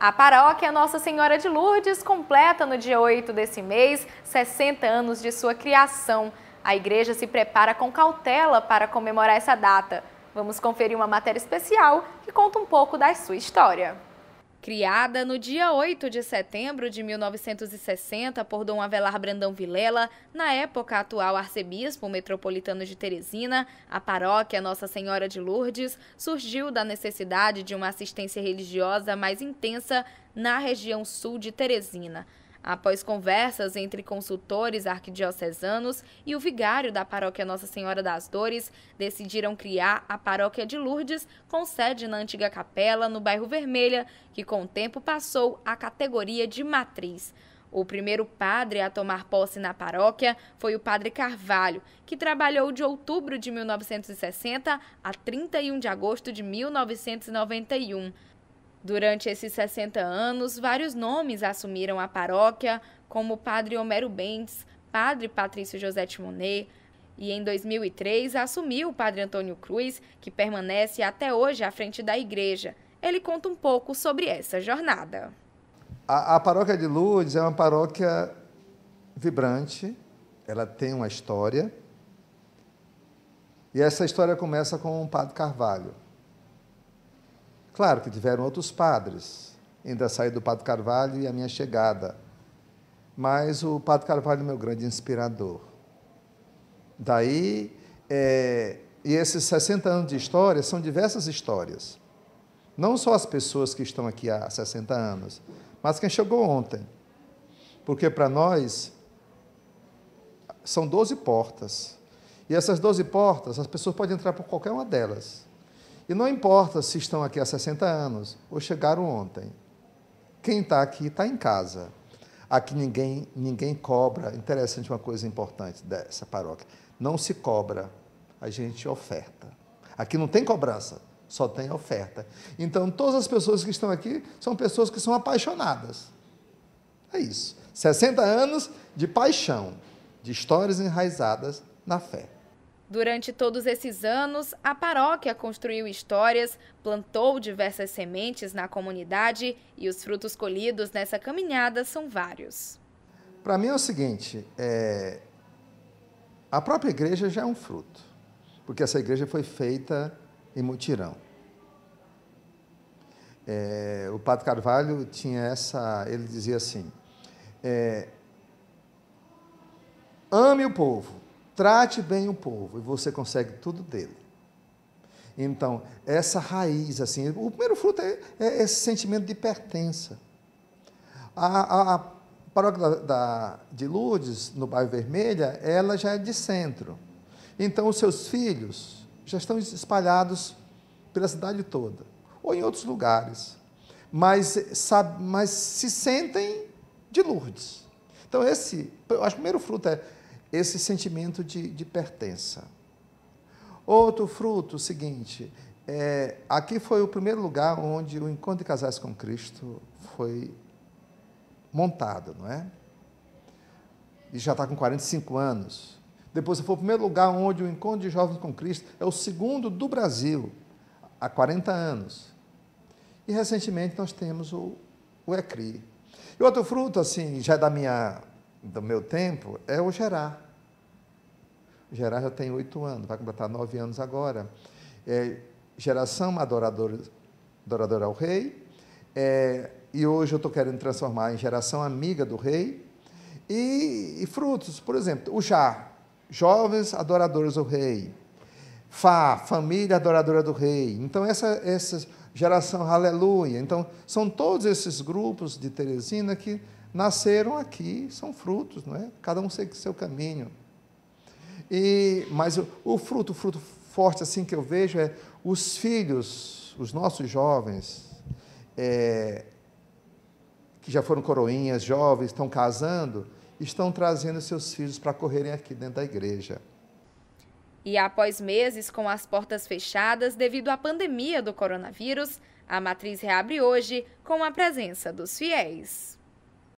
A paróquia Nossa Senhora de Lourdes completa no dia 8 desse mês 60 anos de sua criação. A igreja se prepara com cautela para comemorar essa data. Vamos conferir uma matéria especial que conta um pouco da sua história. Criada no dia 8 de setembro de 1960 por Dom Avelar Brandão Vilela, na época atual arcebispo metropolitano de Teresina, a paróquia Nossa Senhora de Lourdes surgiu da necessidade de uma assistência religiosa mais intensa na região sul de Teresina. Após conversas entre consultores arquidiocesanos e o vigário da paróquia Nossa Senhora das Dores, decidiram criar a paróquia de Lourdes, com sede na antiga capela, no bairro Vermelha, que com o tempo passou à categoria de matriz. O primeiro padre a tomar posse na paróquia foi o padre Carvalho, que trabalhou de outubro de 1960 a 31 de agosto de 1991. Durante esses 60 anos, vários nomes assumiram a paróquia, como Padre Homero Bentes, Padre Patrício José Monet, e em 2003 assumiu o Padre Antônio Cruz, que permanece até hoje à frente da igreja. Ele conta um pouco sobre essa jornada. A, a paróquia de Lourdes é uma paróquia vibrante, ela tem uma história. E essa história começa com o Padre Carvalho. Claro que tiveram outros padres, ainda a saída do Padre Carvalho e a minha chegada. Mas o Padre Carvalho é meu grande inspirador. Daí, é, e esses 60 anos de história são diversas histórias. Não só as pessoas que estão aqui há 60 anos, mas quem chegou ontem. Porque para nós são 12 portas. E essas 12 portas, as pessoas podem entrar por qualquer uma delas. E não importa se estão aqui há 60 anos ou chegaram ontem. Quem está aqui está em casa. Aqui ninguém, ninguém cobra. Interessante uma coisa importante dessa paróquia. Não se cobra, a gente oferta. Aqui não tem cobrança, só tem oferta. Então, todas as pessoas que estão aqui são pessoas que são apaixonadas. É isso. 60 anos de paixão, de histórias enraizadas na fé. Durante todos esses anos, a paróquia construiu histórias, plantou diversas sementes na comunidade e os frutos colhidos nessa caminhada são vários. Para mim é o seguinte: é... a própria igreja já é um fruto, porque essa igreja foi feita em mutirão. É... o Padre Carvalho tinha essa, ele dizia assim: é... ame o povo Trate bem o povo e você consegue tudo dele. Então, essa raiz, assim, o primeiro fruto é, é esse sentimento de pertença. A, a, a paróquia da, da, de Lourdes, no bairro Vermelha, ela já é de centro. Então, os seus filhos já estão espalhados pela cidade toda, ou em outros lugares, mas, sabe, mas se sentem de Lourdes. Então, esse, eu acho que o primeiro fruto é esse sentimento de, de pertença. Outro fruto, o seguinte, é, aqui foi o primeiro lugar onde o encontro de casais com Cristo foi montado, não é? E já está com 45 anos. Depois foi o primeiro lugar onde o encontro de jovens com Cristo é o segundo do Brasil, há 40 anos. E recentemente nós temos o, o ECRI. E outro fruto, assim, já é da minha do meu tempo é o Gerá. O já tem oito anos, vai completar nove anos agora. É, geração adoradora, adoradora ao rei. É, e hoje eu estou querendo transformar em geração amiga do rei. E, e frutos, por exemplo, o Já, jovens adoradores do rei. Fá, família adoradora do rei. Então, essa, essa geração Aleluia. Então, são todos esses grupos de Teresina que nasceram aqui, são frutos, não é? Cada um segue seu caminho. E mas o, o fruto, o fruto forte assim que eu vejo é os filhos, os nossos jovens, é, que já foram coroinhas, jovens, estão casando, estão trazendo seus filhos para correrem aqui dentro da igreja. E após meses com as portas fechadas devido à pandemia do coronavírus, a matriz reabre hoje com a presença dos fiéis.